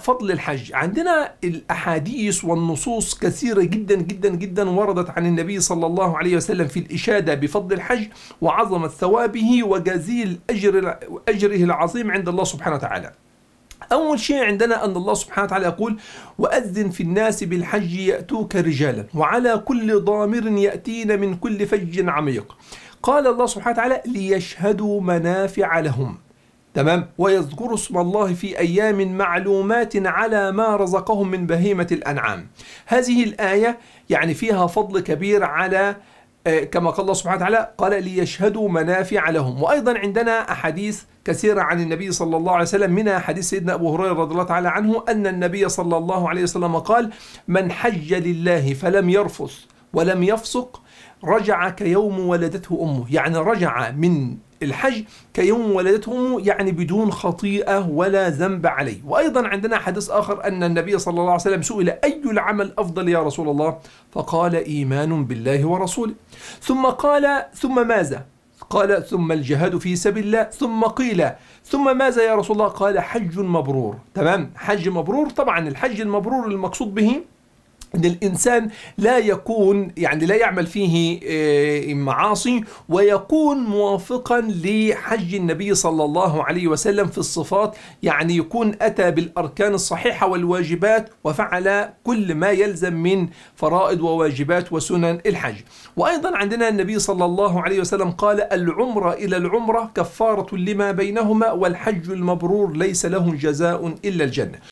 فضل الحج عندنا الأحاديث والنصوص كثيرة جدا جدا جدا وردت عن النبي صلى الله عليه وسلم في الإشادة بفضل الحج وعظمة ثوابه وجزيل أجر أجره العظيم عند الله سبحانه وتعالى أول شيء عندنا أن الله سبحانه وتعالى يقول وأذن في الناس بالحج يأتوك رجالا وعلى كل ضامر يأتين من كل فج عميق قال الله سبحانه وتعالى ليشهدوا منافع لهم تمام ويذكروا اسم الله في أيام معلومات على ما رزقهم من بهيمة الأنعام هذه الآية يعني فيها فضل كبير على آه، كما قال الله سبحانه وتعالى قال ليشهدوا منافع لهم وأيضا عندنا أحاديث كثيرة عن النبي صلى الله عليه وسلم منها حديث سيدنا أبو هريرة رضي الله تعالى عنه أن النبي صلى الله عليه وسلم قال من حج لله فلم يرفث ولم يفسق رجع كيوم ولدته أمه يعني رجع من الحج كيوم ولدته أمه يعني بدون خطيئة ولا ذنب عليه وأيضا عندنا حديث آخر أن النبي صلى الله عليه وسلم سئل أي العمل أفضل يا رسول الله فقال إيمان بالله ورسوله ثم قال ثم ماذا قال ثم الجهاد في سبيل الله ثم قيل ثم ماذا يا رسول الله قال حج مبرور تمام حج مبرور طبعا الحج المبرور المقصود به ان الانسان لا يكون يعني لا يعمل فيه آه، معاصي ويكون موافقا لحج النبي صلى الله عليه وسلم في الصفات يعني يكون اتى بالاركان الصحيحه والواجبات وفعل كل ما يلزم من فرائض وواجبات وسنن الحج. وايضا عندنا النبي صلى الله عليه وسلم قال العمره الى العمره كفاره لما بينهما والحج المبرور ليس له جزاء الا الجنه.